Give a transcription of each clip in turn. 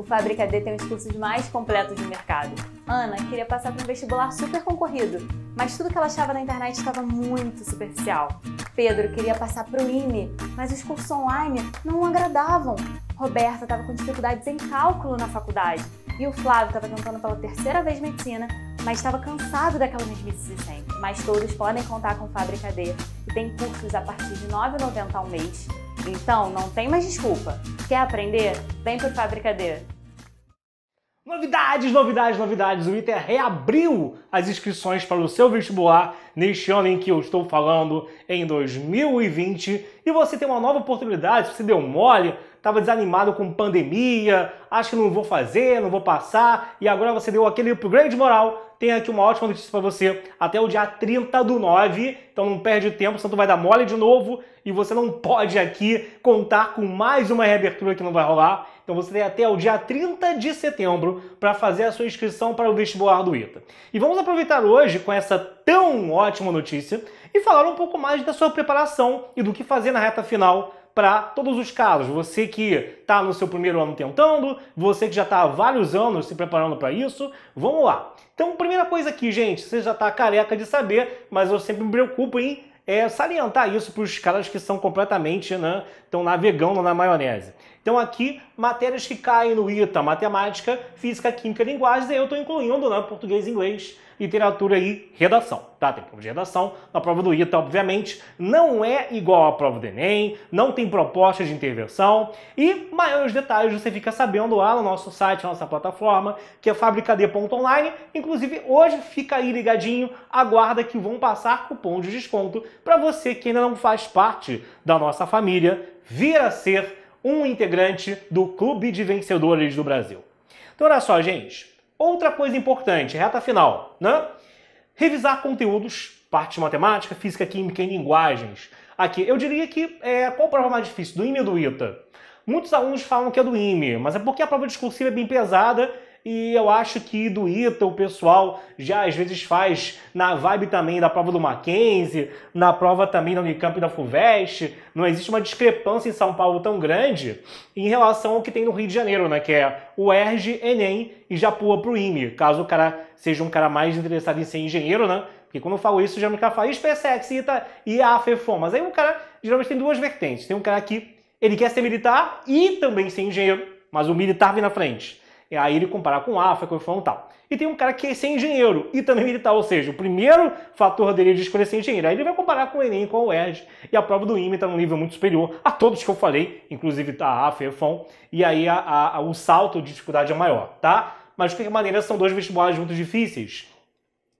O Fábrica D tem os cursos mais completos do mercado. Ana queria passar por um vestibular super concorrido, mas tudo que ela achava na internet estava muito superficial. Pedro queria passar para o IME, mas os cursos online não o agradavam. Roberta estava com dificuldades em cálculo na faculdade. E o Flávio estava tentando pela terceira vez medicina, mas estava cansado daquela mesmice de sempre. Mas todos podem contar com Fábrica D e tem cursos a partir de R$ 9,90 ao mês. Então, não tem mais desculpa. Quer aprender? Vem pro Fábrica D. Novidades, novidades, novidades. O ITER reabriu as inscrições para o seu vestibular neste ano em que eu estou falando, em 2020. E você tem uma nova oportunidade, se você deu mole, estava desanimado com pandemia, acho que não vou fazer, não vou passar, e agora você deu aquele upgrade moral. Tem aqui uma ótima notícia para você até o dia 30 do 9, então não perde tempo, senão tu vai dar mole de novo e você não pode aqui contar com mais uma reabertura que não vai rolar. Então você tem até o dia 30 de setembro para fazer a sua inscrição para o vestibular do ITA. E vamos aproveitar hoje com essa tão ótima notícia e falar um pouco mais da sua preparação e do que fazer na reta final para todos os casos. Você que está no seu primeiro ano tentando, você que já está há vários anos se preparando para isso, vamos lá. Então, primeira coisa aqui, gente, você já está careca de saber, mas eu sempre me preocupo em é, salientar isso para os caras que são completamente, né, estão navegando na maionese. Então aqui, matérias que caem no ITA, matemática, física, química, linguagens, eu estou incluindo né, português e inglês literatura e redação. Tá? Tem prova de redação, na prova do ITA, obviamente, não é igual à prova do Enem, não tem proposta de intervenção e maiores detalhes você fica sabendo lá no nosso site, na nossa plataforma, que é fabricad.online. Inclusive, hoje fica aí ligadinho, aguarda que vão passar cupom de desconto para você que ainda não faz parte da nossa família vir a ser um integrante do Clube de Vencedores do Brasil. Então, olha só, gente. Outra coisa importante, reta final, né? Revisar conteúdos, parte de matemática, física, química e linguagens. Aqui, eu diria que é, qual a prova mais difícil, do IME ou do ITA? Muitos alunos falam que é do IME, mas é porque a prova discursiva é bem pesada e eu acho que do ITA o pessoal já às vezes faz na vibe também da prova do Mackenzie, na prova também da Unicamp e da FUVEST. Não existe uma discrepância em São Paulo tão grande em relação ao que tem no Rio de Janeiro, né? Que é o ERJ, Enem e já pula pro IME, caso o cara seja um cara mais interessado em ser engenheiro, né? Porque quando eu falo isso, geralmente o cara fala SpaceX, ITA e a FEFOM. Mas aí o cara geralmente tem duas vertentes. Tem um cara que ele quer ser militar e também ser engenheiro, mas o militar vem na frente. E é, aí ele comparar com alfa, com e tal. E tem um cara que é sem engenheiro e também militar, tá, ou seja, o primeiro fator dele é de escolher ser engenheiro. Aí ele vai comparar com o Enem, com a UERJ, e a prova do IME está num nível muito superior a todos que eu falei, inclusive tá a AFA e e aí a, a, a, o salto de dificuldade é maior, tá? Mas de qualquer maneira, são dois vestibulares muito difíceis.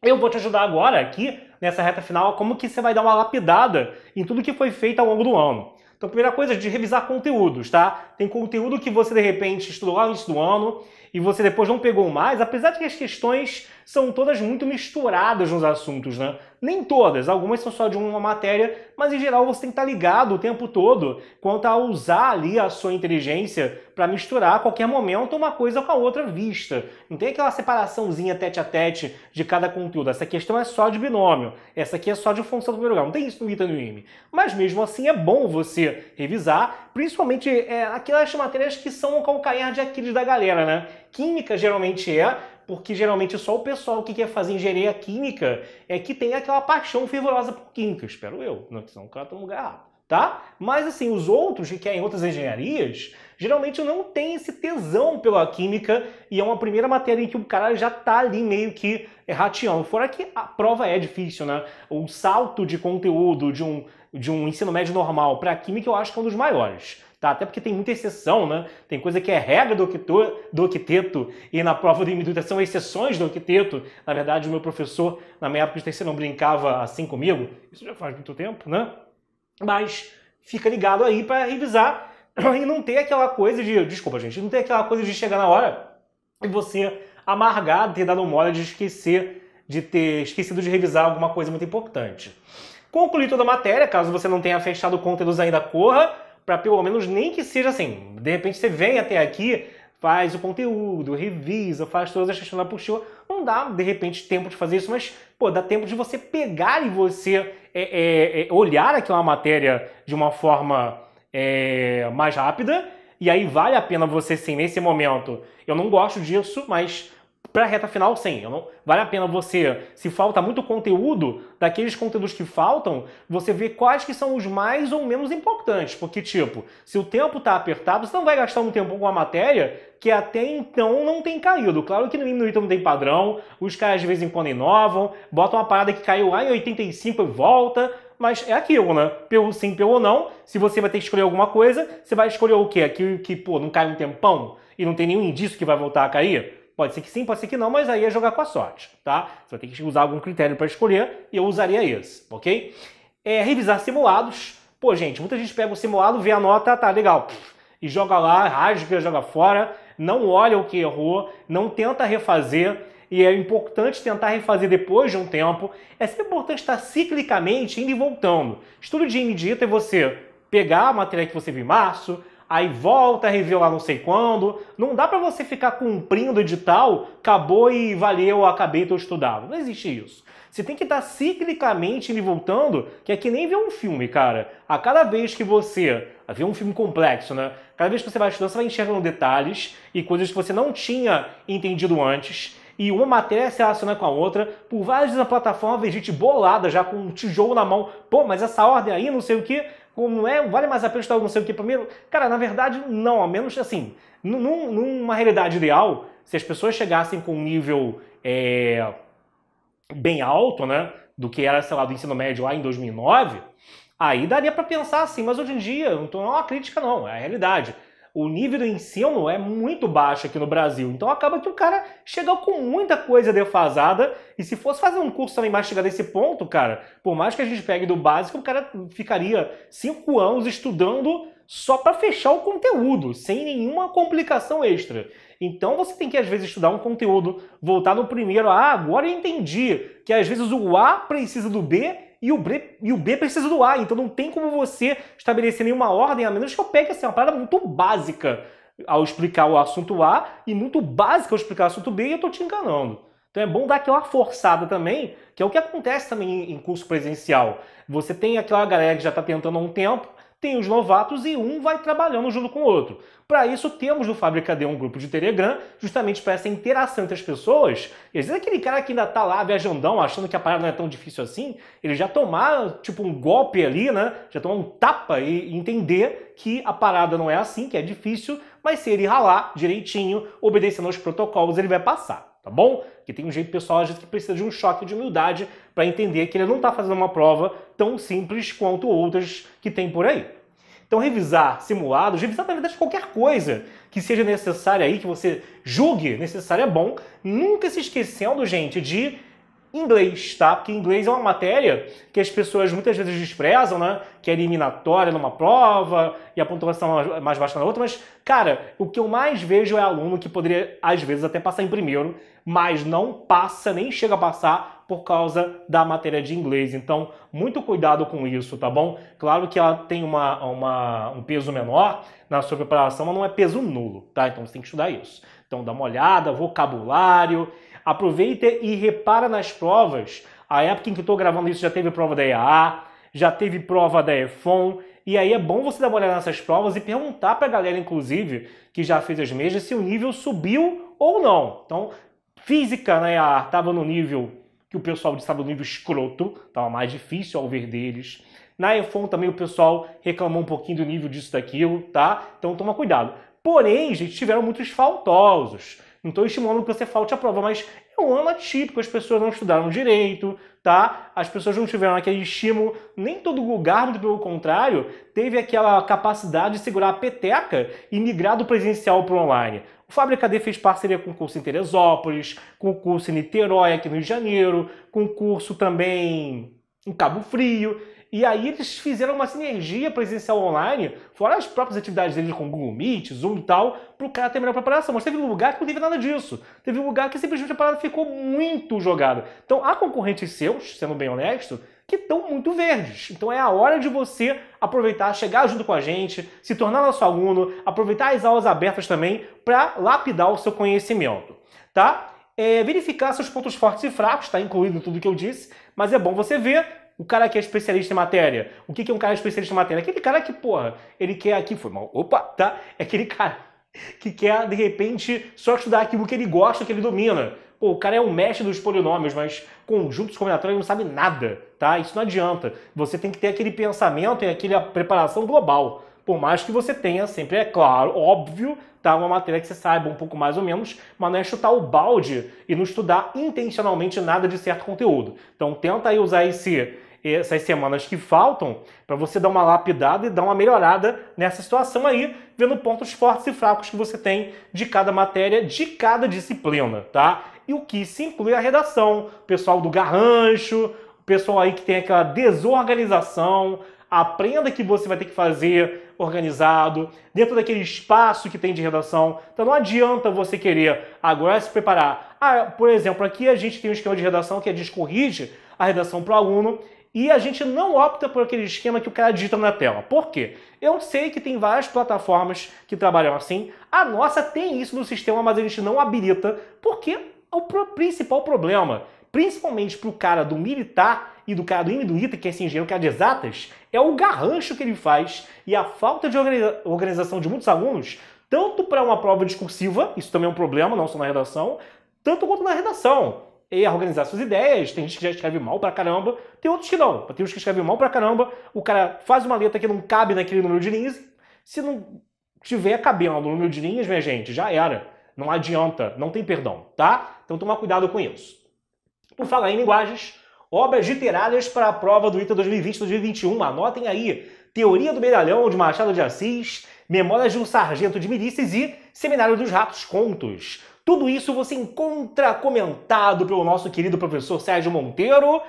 Eu vou te ajudar agora aqui, nessa reta final, como que você vai dar uma lapidada em tudo que foi feito ao longo do ano. Então, primeira coisa é de revisar conteúdos, tá? Tem conteúdo que você, de repente, estudou lá no início do ano e você depois não pegou mais, apesar de que as questões são todas muito misturadas nos assuntos, né? Nem todas, algumas são só de uma matéria, mas em geral você tem que estar tá ligado o tempo todo quanto a usar ali a sua inteligência para misturar a qualquer momento uma coisa com a outra vista. Não tem aquela separaçãozinha tete a tete de cada conteúdo. Essa questão é só de binômio, essa aqui é só de função do primeiro grau. Não tem isso no ITA e no IME. Mas mesmo assim é bom você revisar, principalmente é, aquelas matérias que são o calcanhar de Aquiles da galera, né? Química geralmente é, porque geralmente só o pessoal que quer fazer engenharia química é que tem aquela paixão fervorosa por química, espero eu, não é que são um canto no lugar tá? Mas assim, os outros que querem outras engenharias, geralmente não tem esse tesão pela química e é uma primeira matéria em que o cara já tá ali meio que rateando. Fora que a prova é difícil, né? O salto de conteúdo de um, de um ensino médio normal para química eu acho que é um dos maiores tá? Até porque tem muita exceção, né? Tem coisa que é regra do, arquiteto, do arquiteto e na prova do imitação são exceções do arquiteto. Na verdade, o meu professor, na minha época de não brincava assim comigo. Isso já faz muito tempo, né? Mas fica ligado aí para revisar e não ter aquela coisa de... Desculpa, gente. Não ter aquela coisa de chegar na hora e você amargado, ter dado mole de esquecer, de ter esquecido de revisar alguma coisa muito importante. Concluí toda a matéria, caso você não tenha fechado o conteúdo ainda, corra para pelo menos nem que seja assim. De repente você vem até aqui, faz o conteúdo, revisa, faz todas as questões da apostila. Não dá, de repente, tempo de fazer isso, mas, pô, dá tempo de você pegar e você é, é, é, olhar aquela matéria de uma forma é, mais rápida. E aí vale a pena você, sim, nesse momento. Eu não gosto disso, mas para a reta final, sim. Não... Vale a pena você, se falta muito conteúdo, daqueles conteúdos que faltam, você ver quais que são os mais ou menos importantes. Porque, tipo, se o tempo está apertado, você não vai gastar um tempo com a matéria que até então não tem caído. Claro que no Minuto não tem padrão, os caras de vez em quando inovam, botam uma parada que caiu lá em 85 e volta, mas é aquilo, né? Pelo sim, pelo não, se você vai ter que escolher alguma coisa, você vai escolher o quê? Aquilo que, pô, não cai um tempão e não tem nenhum indício que vai voltar a cair? Pode ser que sim, pode ser que não, mas aí é jogar com a sorte, tá? Você vai ter que usar algum critério para escolher e eu usaria esse, ok? É, revisar simulados. Pô, gente, muita gente pega o simulado, vê a nota, tá legal, e joga lá, rasga, joga fora, não olha o que errou, não tenta refazer e é importante tentar refazer depois de um tempo. É sempre importante estar ciclicamente indo e voltando. Estudo de imediato é você pegar a matéria que você viu em março, aí volta a lá, não sei quando. Não dá para você ficar cumprindo edital, acabou e valeu, acabei de estudar. Não existe isso. Você tem que estar tá ciclicamente me voltando, que é que nem ver um filme, cara. A cada vez que você vê um filme complexo, né? Cada vez que você vai estudando, você vai enxergando detalhes e coisas que você não tinha entendido antes e uma matéria se relaciona com a outra. Por várias vezes na plataforma, vem gente bolada já com um tijolo na mão. Pô, mas essa ordem aí, não sei o que como é, vale mais a pena estudar algum que primeiro? Cara, na verdade, não, a menos assim, num, numa realidade ideal, se as pessoas chegassem com um nível é, bem alto, né, do que era, sei lá, do ensino médio lá em 2009, aí daria para pensar assim, mas hoje em dia, então não é uma crítica não, é a realidade o nível do é ensino é muito baixo aqui no Brasil. Então acaba que o cara chega com muita coisa defasada. E se fosse fazer um curso também mais chegar nesse ponto, cara, por mais que a gente pegue do básico, o cara ficaria cinco anos estudando só para fechar o conteúdo, sem nenhuma complicação extra. Então você tem que, às vezes, estudar um conteúdo, voltar no primeiro, ah, agora eu entendi que às vezes o A precisa do B e o, B, e o B precisa do A. Então não tem como você estabelecer nenhuma ordem, a menos que eu pegue assim, uma parada muito básica ao explicar o assunto A e muito básica ao explicar o assunto B e eu estou te enganando. Então é bom dar aquela forçada também, que é o que acontece também em curso presencial. Você tem aquela galera que já está tentando há um tempo, tem os novatos e um vai trabalhando junto com o outro. Para isso, temos no Fábrica D um grupo de Telegram, justamente para essa interação entre as pessoas. E às vezes aquele cara que ainda tá lá viajandão, achando que a parada não é tão difícil assim, ele já tomar, tipo, um golpe ali, né? Já tomar um tapa e entender que a parada não é assim, que é difícil, mas se ele ralar direitinho, obedecendo aos protocolos, ele vai passar tá bom? Que tem um jeito pessoal às vezes que precisa de um choque de humildade para entender que ele não está fazendo uma prova tão simples quanto outras que tem por aí. Então, revisar simulados, revisar na verdade qualquer coisa que seja necessária aí, que você julgue necessária é bom, nunca se esquecendo, gente, de inglês, tá? Porque inglês é uma matéria que as pessoas muitas vezes desprezam, né? Que é eliminatória numa prova e a pontuação é mais baixa na outra, mas, cara, o que eu mais vejo é aluno que poderia, às vezes, até passar em primeiro, mas não passa, nem chega a passar por causa da matéria de inglês. Então, muito cuidado com isso, tá bom? Claro que ela tem uma, uma um peso menor na sua preparação, mas não é peso nulo, tá? Então você tem que estudar isso. Então dá uma olhada, vocabulário, aproveita e repara nas provas. A época em que eu estou gravando isso já teve prova da EAA, já teve prova da EFON, e aí é bom você dar uma olhada nessas provas e perguntar para a galera, inclusive, que já fez as mesmas, se o nível subiu ou não. Então, física na né, EAA estava no nível que o pessoal estava no nível escroto, estava mais difícil ao ver deles. Na iPhone também o pessoal reclamou um pouquinho do nível disso daquilo, tá? Então toma cuidado. Porém, gente, tiveram muitos faltosos. Não estimulando que você falte a prova, mas é um ano atípico, as pessoas não estudaram direito, tá? As pessoas não tiveram aquele estímulo, nem todo lugar, muito pelo contrário, teve aquela capacidade de segurar a peteca e migrar do presencial para o online. O Fábrica D fez parceria com o curso em Teresópolis, com o curso em Niterói, aqui no Rio de Janeiro, com o curso também em Cabo Frio. E aí eles fizeram uma sinergia presencial online, fora as próprias atividades deles com Google Meet, Zoom e tal, para o cara ter melhor preparação. Mas teve um lugar que não teve nada disso. Teve um lugar que simplesmente a parada ficou muito jogada. Então há concorrentes seus, sendo bem honesto, que estão muito verdes. Então é a hora de você aproveitar, chegar junto com a gente, se tornar nosso aluno, aproveitar as aulas abertas também para lapidar o seu conhecimento, tá? É, verificar seus pontos fortes e fracos, está incluído em tudo que eu disse, mas é bom você ver o cara que é especialista em matéria. O que, que é um cara especialista em matéria? Aquele cara que, porra, ele quer aqui, foi mal, opa, tá? É aquele cara que quer, de repente, só estudar aquilo que ele gosta, que ele domina. Pô, o cara é o mestre dos polinômios, mas conjuntos combinatórios ele não sabe nada, tá? Isso não adianta. Você tem que ter aquele pensamento e aquela preparação global. Por mais que você tenha, sempre é claro, óbvio, tá? Uma matéria que você saiba um pouco mais ou menos, mas não é chutar o balde e não estudar intencionalmente nada de certo conteúdo. Então tenta aí usar esse essas semanas que faltam para você dar uma lapidada e dar uma melhorada nessa situação aí, vendo pontos fortes e fracos que você tem de cada matéria, de cada disciplina, tá? E o que se inclui é a redação, o pessoal do garrancho, o pessoal aí que tem aquela desorganização, aprenda que você vai ter que fazer organizado, dentro daquele espaço que tem de redação. Então não adianta você querer agora se preparar. Ah, por exemplo, aqui a gente tem um esquema de redação que é discorrige a redação para o aluno e a gente não opta por aquele esquema que o cara digita na tela. Por quê? Eu sei que tem várias plataformas que trabalham assim. A nossa tem isso no sistema, mas a gente não habilita, porque é o principal problema, principalmente para o cara do militar e do cara do Imiduíta, que é esse engenheiro que é de exatas, é o garrancho que ele faz e a falta de organização de muitos alunos, tanto para uma prova discursiva, isso também é um problema, não só na redação, tanto quanto na redação. E organizar suas ideias, tem gente que já escreve mal pra caramba, tem outros que não. Tem uns que escrevem mal pra caramba, o cara faz uma letra que não cabe naquele número de linhas, se não tiver cabendo no número de linhas, minha gente, já era. Não adianta, não tem perdão, tá? Então tomar cuidado com isso. Por falar em linguagens, obras literárias para a prova do ITA 2020-2021, anotem aí. Teoria do Medalhão de Machado de Assis, Memórias de um Sargento de Milícias e Seminário dos Ratos Contos. Tudo isso você encontra comentado pelo nosso querido professor Sérgio Monteiro,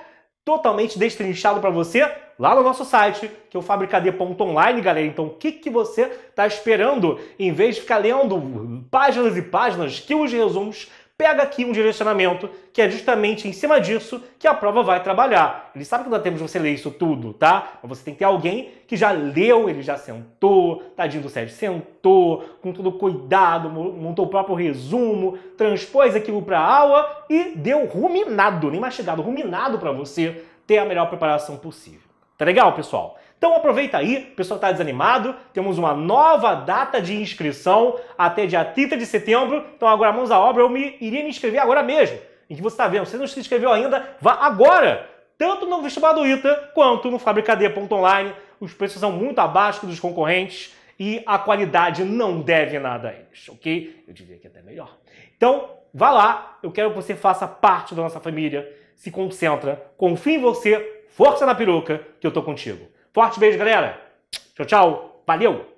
totalmente destrinchado para você lá no nosso site, que é o fabricad.online, galera. Então, o que, que você está esperando? Em vez de ficar lendo páginas e páginas, quilos de resumos pega aqui um direcionamento, que é justamente em cima disso que a prova vai trabalhar. Ele sabe que não dá tempo de você ler isso tudo, tá? Mas você tem que ter alguém que já leu, ele já sentou, tadinho do Sérgio, sentou, com todo cuidado, montou o próprio resumo, transpôs aquilo para a aula e deu ruminado, nem mastigado, ruminado para você ter a melhor preparação possível. Tá legal, pessoal? Então aproveita aí, o pessoal está desanimado, temos uma nova data de inscrição até dia 30 de setembro. Então agora mãos à obra, eu me, iria me inscrever agora mesmo. Em que você está vendo, se não se inscreveu ainda, vá agora! Tanto no vestibular do ITA quanto no Fabricadê.online. os preços são muito abaixo dos concorrentes e a qualidade não deve nada a eles, ok? Eu diria que é até melhor. Então, vá lá, eu quero que você faça parte da nossa família, se concentra, confie em você, força na peruca, que eu tô contigo. Forte beijo, galera. Tchau, tchau. Valeu!